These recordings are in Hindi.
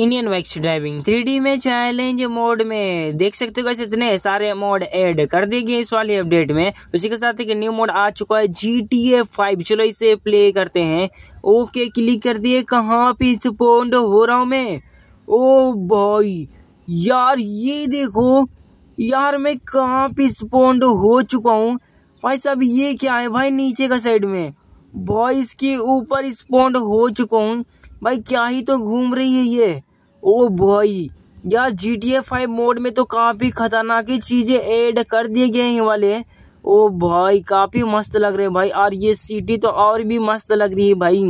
इंडियन वैक्स ड्राइविंग थ्री में चैलेंज मोड में देख सकते हो कैसे इतने सारे मोड ऐड कर दिए गए इस वाली अपडेट में उसी के साथ एक न्यू मोड आ चुका है जी टी ए फाइव चलो इसे प्ले करते हैं ओके क्लिक कर दिए कहाँ पे स्पॉन्ड हो रहा हूँ मैं ओ भाई यार ये देखो यार मैं कहाँ पे स्पोन्ड हो चुका हूँ भाई साहब ये क्या है भाई नीचे का साइड में भाई इसके ऊपर स्पोन्ड हो चुका हूँ भाई क्या ही तो घूम रही है ये ओ भाई यार G T A five mode में तो काफ़ी खतरनाक ही चीज़ें ऐड कर दिए गए हैं वाले ओ भाई काफ़ी मस्त लग रहे हैं भाई और ये सिटी तो और भी मस्त लग रही है भाई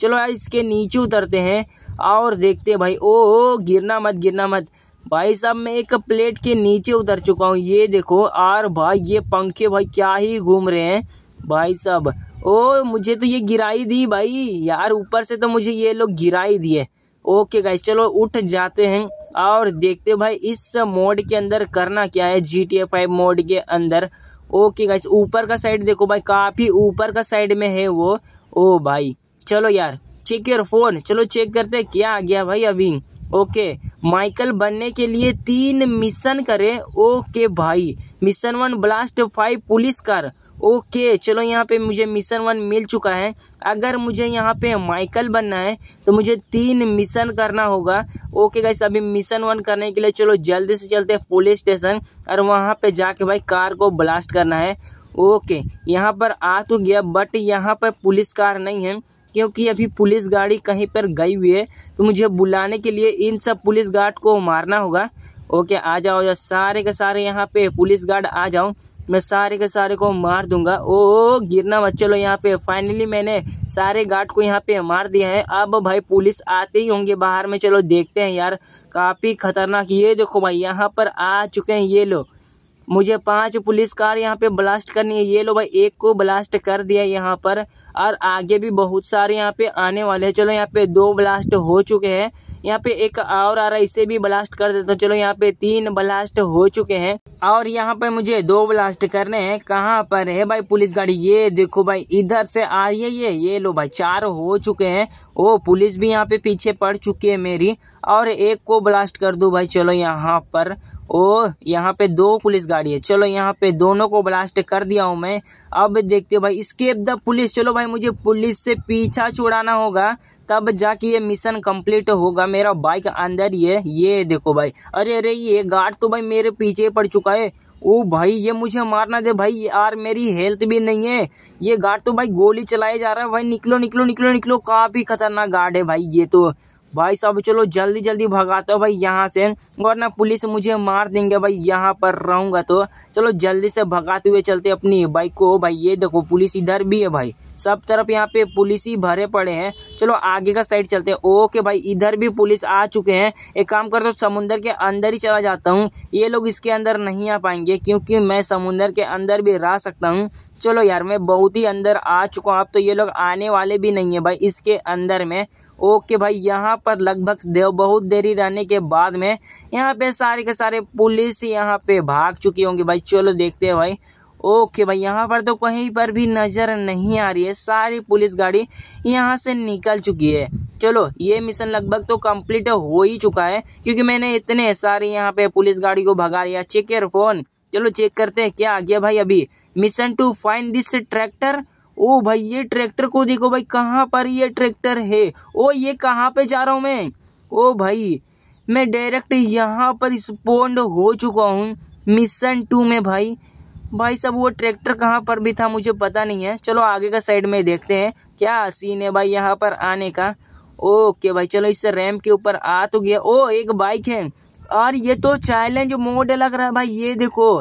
चलो यार इसके नीचे उतरते हैं और देखते हैं भाई ओ, ओ गिरना मत गिरना मत भाई साहब मैं एक प्लेट के नीचे उतर चुका हूँ ये देखो और भाई ये पंखे भाई क्या ही घूम रहे हैं भाई साहब ओ मुझे तो ये गिराई दी भाई यार ऊपर से तो मुझे ये लोग गिराई दिए ओके गाइस चलो उठ जाते हैं और देखते भाई इस मोड के अंदर करना क्या है जी टी फाइव मोड के अंदर ओके गाइस ऊपर का साइड देखो भाई काफ़ी ऊपर का साइड में है वो ओ oh, भाई चलो यार चेक योर फोन चलो चेक करते क्या आ गया भाई अभी ओके माइकल बनने के लिए तीन मिशन करें ओके भाई mission one blast five police car okay चलो यहाँ पे मुझे मिशन वन मिल चुका है अगर मुझे यहाँ पे माइकल बनना है तो मुझे तीन मिशन करना होगा ओके गाइस अभी मिशन वन करने के लिए चलो जल्दी से चलते हैं पुलिस स्टेशन और वहाँ पे जाके भाई कार को ब्लास्ट करना है ओके यहाँ पर आ तो गया बट यहाँ पर पुलिस कार नहीं है क्योंकि अभी पुलिस गाड़ी कहीं पर गई हुई है तो मुझे बुलाने के लिए इन सब पुलिस गार्ड को मारना होगा ओके आ जाओ या सारे के सारे यहाँ पे पुलिस गार्ड आ जाओ मैं सारे के सारे को मार दूंगा ओ गिरना मत चलो यहाँ पे फाइनली मैंने सारे गार्ड को यहाँ पे मार दिया है अब भाई पुलिस आते ही होंगे बाहर में चलो देखते हैं यार काफ़ी खतरनाक ये देखो भाई यहाँ पर आ चुके हैं ये लोग मुझे पांच पुलिस कार यहाँ पे ब्लास्ट करनी है ये लो भाई एक को ब्लास्ट कर दिया यहाँ पर और आगे भी बहुत सारे यहाँ पे आने वाले हैं चलो यहाँ पे दो ब्लास्ट हो चुके हैं यहाँ पे एक और आ रहा है इसे भी ब्लास्ट कर देता तो हूँ चलो यहाँ पे तीन ब्लास्ट हो चुके हैं और यहाँ पे मुझे दो ब्लास्ट करने हैं कहाँ पर है भाई पुलिस गाड़ी ये देखो भाई इधर से आ रही है ये ये लो भाई चार हो चुके हैं ओ पुलिस भी यहाँ पे पीछे पड़ चुकी है मेरी और एक को ब्लास्ट कर दूँ भाई चलो यहाँ पर ओ यहाँ पे दो पुलिस गाड़ी है चलो यहाँ पे दोनों को ब्लास्ट कर दिया हूँ मैं अब देखते हो भाई स्केप द पुलिस चलो भाई मुझे पुलिस से पीछा छुड़ाना होगा तब जाके ये मिशन कंप्लीट होगा मेरा बाइक अंदर ये ये देखो भाई अरे अरे ये गार्ड तो भाई मेरे पीछे पड़ चुका है ओ भाई ये मुझे मारना दे भाई यार मेरी हेल्थ भी नहीं है ये गार्ड तो भाई गोली चलाया जा रहा है भाई निकलो निकलो निकलो निकलो काफ़ी खतरनाक गार्ड है भाई ये तो भाई साहब चलो जल्दी जल्दी भगाते हो भाई यहाँ से वरना पुलिस मुझे मार देंगे भाई यहाँ पर रहूँगा तो चलो जल्दी से भगाते हुए चलते अपनी बाइक को भाई ये देखो पुलिस इधर भी है भाई सब तरफ यहाँ पे पुलिस ही भरे पड़े हैं चलो आगे का साइड चलते हैं ओके भाई इधर भी पुलिस आ चुके हैं एक काम करता हूँ समुंदर के अंदर ही चला जाता हूँ ये लोग इसके अंदर नहीं आ पाएंगे क्योंकि मैं समुंदर के अंदर भी रह सकता हूँ चलो यार मैं बहुत ही अंदर आ चुका हूँ अब तो ये लोग आने वाले भी नहीं है भाई इसके अंदर में ओके भाई यहाँ पर लगभग देव बहुत देरी रहने के बाद में यहाँ पे सारे के सारे पुलिस यहाँ पे भाग चुकी होंगी भाई चलो देखते हैं भाई ओके भाई यहाँ पर तो कहीं पर भी नज़र नहीं आ रही है सारी पुलिस गाड़ी यहाँ से निकल चुकी है चलो ये मिशन लगभग तो कंप्लीट हो ही चुका है क्योंकि मैंने इतने सारे यहाँ पे पुलिस गाड़ी को भगा लिया चेक यर फोन चलो चेक करते हैं क्या आ गया भाई अभी mission two find this tractor ओ भाई ये ट्रैक्टर को देखो भाई कहाँ पर ये ट्रैक्टर है ओ ये कहाँ पे जा रहा हूँ मैं ओ भाई मैं डायरेक्ट यहाँ पर स्पॉन्ड हो चुका हूँ मिशन टू में भाई भाई सब वो ट्रैक्टर कहाँ पर भी था मुझे पता नहीं है चलो आगे का साइड में देखते हैं क्या सीन है भाई यहाँ पर आने का ओके भाई चलो इससे रैम के ऊपर आ तो गया ओ एक बाइक है और ये तो चैलेंज मोड लग रहा है भाई ये देखो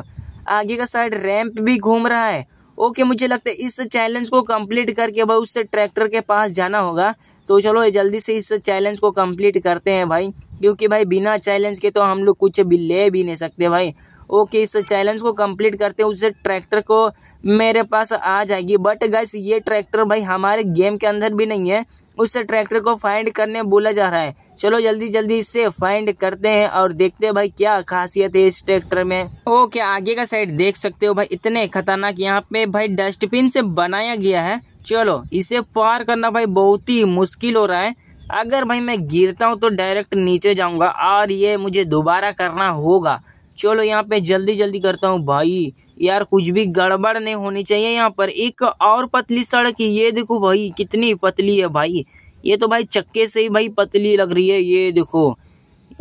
आगे का साइड रैंप भी घूम रहा है ओके मुझे लगता है इस चैलेंज को कंप्लीट करके भाई उससे ट्रैक्टर के पास जाना होगा तो चलो जल्दी से इस चैलेंज को कंप्लीट करते हैं भाई क्योंकि भाई बिना चैलेंज के तो हम लोग कुछ भी ले भी नहीं सकते भाई ओके इस चैलेंज को कंप्लीट करते हैं उससे ट्रैक्टर को मेरे पास आ जाएगी बट गैस ये ट्रैक्टर भाई हमारे गेम के अंदर भी नहीं है उस ट्रैक्टर को फाइंड करने बोला जा रहा है चलो जल्दी जल्दी इससे फाइंड करते हैं और देखते हैं भाई क्या खासियत है इस ट्रैक्टर में ओके आगे का साइड देख सकते हो भाई इतने खतरनाक यहाँ पे भाई डस्टबिन से बनाया गया है चलो इसे पार करना भाई बहुत ही मुश्किल हो रहा है अगर भाई मैं गिरता हूँ तो डायरेक्ट नीचे जाऊँगा और ये मुझे दोबारा करना होगा चलो यहाँ पे जल्दी जल्दी करता हूँ भाई यार कुछ भी गड़बड़ नहीं होनी चाहिए यहाँ पर एक और पतली सड़क ये देखो भाई कितनी पतली है भाई ये तो भाई चक्के से ही भाई पतली लग रही है ये देखो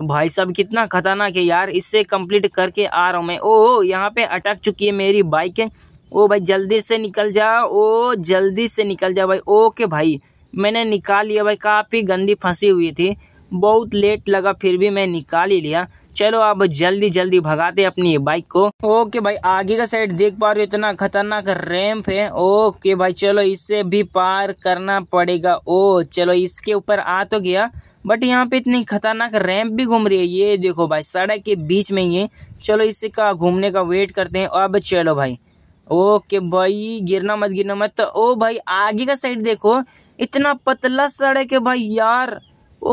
भाई साहब कितना खतरनाक है यार इससे कंप्लीट करके आ रहा हूँ मैं ओ यहाँ पे अटक चुकी है मेरी बाइक है ओ भाई जल्दी से निकल जा ओ जल्दी से निकल जा भाई ओके भाई मैंने निकाल लिया भाई काफ़ी गंदी फंसी हुई थी बहुत लेट लगा फिर भी मैं निकाल ही लिया चलो अब जल्दी जल्दी भगाते अपनी बाइक को ओके भाई आगे का साइड देख पा रहे हो इतना खतरनाक रैम्प है ओके भाई चलो इसे भी पार करना पड़ेगा ओ चलो इसके ऊपर आ तो गया बट यहाँ पे इतनी खतरनाक रैंप भी घूम रही है ये देखो भाई सड़क के बीच में ही है चलो इसे का घूमने का वेट करते हैं अब चलो भाई ओके भाई गिरना मत गिरना मत तो ओ भाई आगे का साइड देखो इतना पतला सड़क है भाई यार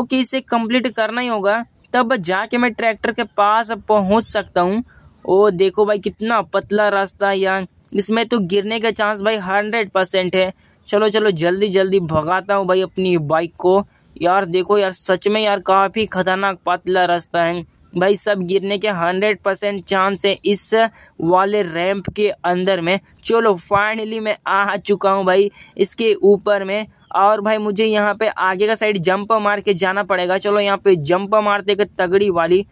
ओके इसे कंप्लीट करना ही होगा तब जाके मैं ट्रैक्टर के पास पहुंच सकता हूँ ओ देखो भाई कितना पतला रास्ता है यार इसमें तो गिरने का चांस भाई हंड्रेड परसेंट है चलो चलो जल्दी जल्दी भगाता हूँ भाई अपनी बाइक को यार देखो यार सच में यार काफ़ी खतरनाक पतला रास्ता है भाई सब गिरने के हंड्रेड परसेंट चांस है इस वाले रैंप के अंदर में चलो फाइनली मैं आ चुका हूँ भाई इसके ऊपर में और भाई मुझे यहाँ पे आगे का साइड जंप मार के जाना पड़ेगा चलो यहाँ पे जंप मारते के तगड़ी वाली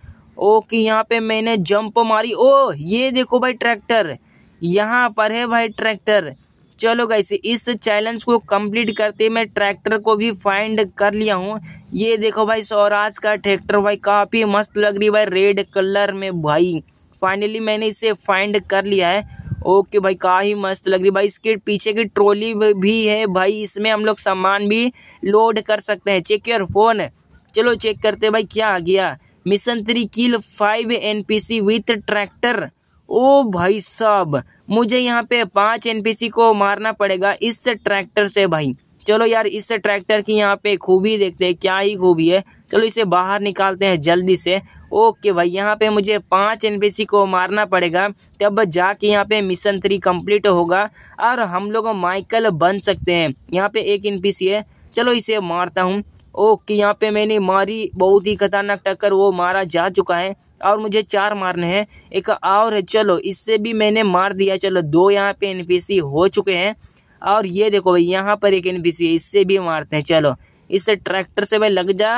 ओ कि यहाँ पे मैंने जंप मारी ओ ये देखो भाई ट्रैक्टर यहाँ पर है भाई ट्रैक्टर चलो गाइस इस चैलेंज को कंप्लीट करते मैं ट्रैक्टर को भी फाइंड कर लिया हूँ ये देखो भाई स्वराज का ट्रैक्टर भाई काफ़ी मस्त लग रही भाई रेड कलर में भाई फाइनली मैंने इसे फाइंड कर लिया है ओके भाई का ही मस्त लग रही भाई इसके पीछे की ट्रॉली भी है भाई इसमें हम लोग सामान भी लोड कर सकते हैं चेक योर फोन चलो चेक करते हैं भाई क्या आ गया mission three kill five N P C with tractor ओ भाई साहब मुझे यहाँ पे पाँच एन पी सी को मारना पड़ेगा इस ट्रैक्टर से भाई चलो यार इस ट्रैक्टर की यहाँ पे खूबी देखते हैं क्या ही खूबी है चलो इसे बाहर निकालते हैं जल्दी से ओके भाई यहाँ पे मुझे पाँच एन को मारना पड़ेगा तब जाके यहाँ पे मिशन थ्री कंप्लीट होगा और हम लोग माइकल बन सकते हैं यहाँ पे एक एन है चलो इसे मारता हूँ ओके यहाँ पे मैंने मारी बहुत ही खतरनाक टक्कर वो मारा जा चुका है और मुझे चार मारने हैं एक और चलो इससे भी मैंने मार दिया चलो दो यहाँ पे एन हो चुके हैं और ये देखो भाई यहाँ पर एक एन है इससे भी मारते हैं चलो इससे ट्रैक्टर से भाई लग जा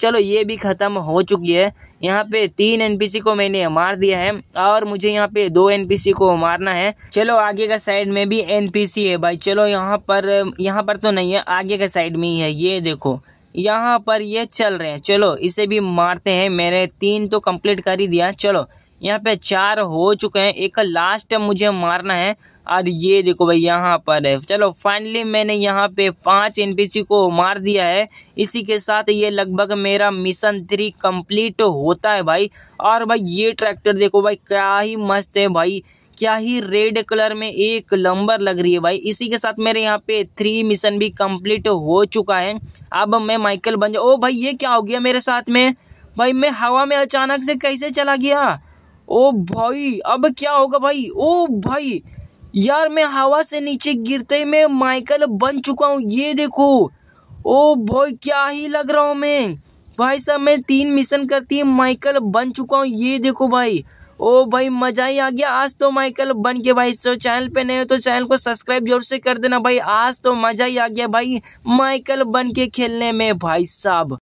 चलो ये भी ख़त्म हो चुकी है यहाँ पे तीन एनपीसी को मैंने मार दिया है और मुझे यहाँ पे दो एनपीसी को मारना है चलो आगे का साइड में भी एनपीसी है भाई चलो यहाँ पर यहाँ पर तो नहीं है आगे का साइड में ही है ये देखो यहाँ पर ये चल रहे हैं चलो इसे भी मारते हैं मैंने तीन तो कंप्लीट कर ही दिया चलो यहाँ पे चार हो चुके हैं एक लास्ट मुझे मारना है और ये देखो भाई यहाँ पर है चलो फाइनली मैंने यहाँ पे पांच एनपीसी को मार दिया है इसी के साथ ये लगभग मेरा मिशन थ्री कंप्लीट होता है भाई और भाई ये ट्रैक्टर देखो भाई क्या ही मस्त है भाई क्या ही रेड कलर में एक लंबर लग रही है भाई इसी के साथ मेरे यहाँ पे थ्री मिशन भी कंप्लीट हो चुका है अब मैं माइकल बन जा ओ भाई ये क्या हो गया मेरे साथ में भाई मैं हवा में अचानक से कैसे चला गया ओ भाई अब क्या होगा भाई ओ भाई यार मैं हवा से नीचे गिरते ही मैं माइकल बन चुका हूँ ये देखो ओ भाई क्या ही लग रहा हूँ मैं भाई साहब मैं तीन मिशन करती माइकल बन चुका हूँ ये देखो भाई ओ भाई मज़ा ही आ गया आज तो माइकल बन के भाई तो चैनल पे नए हो तो चैनल को सब्सक्राइब जरूर से कर देना भाई आज तो मज़ा ही आ गया भाई माइकल बन के खेलने में भाई साहब